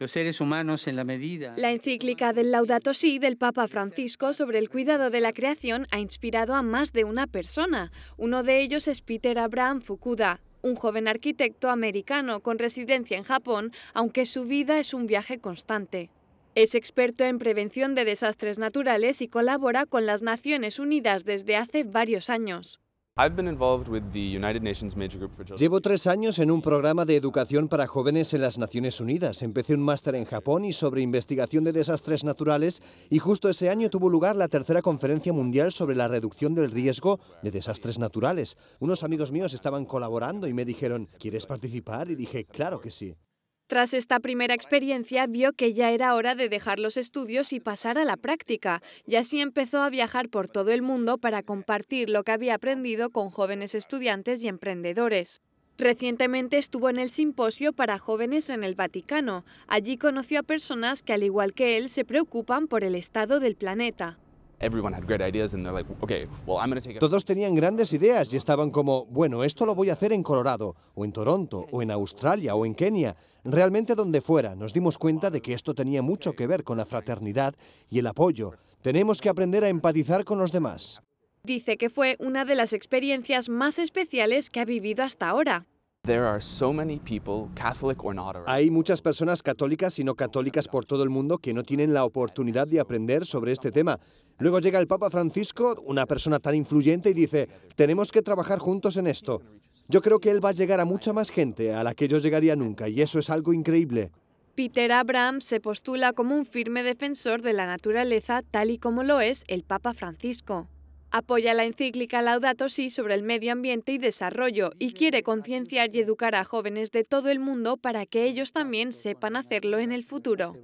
los seres humanos en la medida. La encíclica del Laudato Si del Papa Francisco sobre el cuidado de la creación ha inspirado a más de una persona. Uno de ellos es Peter Abraham Fukuda, un joven arquitecto americano con residencia en Japón, aunque su vida es un viaje constante. Es experto en prevención de desastres naturales y colabora con las Naciones Unidas desde hace varios años. Llevo tres años en un programa de educación para jóvenes en las Naciones Unidas. Empecé un máster en Japón y sobre investigación de desastres naturales y justo ese año tuvo lugar la tercera conferencia mundial sobre la reducción del riesgo de desastres naturales. Unos amigos míos estaban colaborando y me dijeron, ¿quieres participar? Y dije, claro que sí. Tras esta primera experiencia, vio que ya era hora de dejar los estudios y pasar a la práctica, y así empezó a viajar por todo el mundo para compartir lo que había aprendido con jóvenes estudiantes y emprendedores. Recientemente estuvo en el simposio para jóvenes en el Vaticano. Allí conoció a personas que, al igual que él, se preocupan por el estado del planeta. Todos tenían grandes ideas y estaban como, bueno, esto lo voy a hacer en Colorado, o en Toronto, o en Australia, o en Kenia. Realmente donde fuera, nos dimos cuenta de que esto tenía mucho que ver con la fraternidad y el apoyo. Tenemos que aprender a empatizar con los demás. Dice que fue una de las experiencias más especiales que ha vivido hasta ahora. Hay muchas personas católicas y no católicas por todo el mundo que no tienen la oportunidad de aprender sobre este tema. Luego llega el Papa Francisco, una persona tan influyente, y dice, tenemos que trabajar juntos en esto. Yo creo que él va a llegar a mucha más gente a la que yo llegaría nunca, y eso es algo increíble. Peter Abraham se postula como un firme defensor de la naturaleza tal y como lo es el Papa Francisco. Apoya la encíclica Laudato Si sobre el medio ambiente y desarrollo y quiere concienciar y educar a jóvenes de todo el mundo para que ellos también sepan hacerlo en el futuro.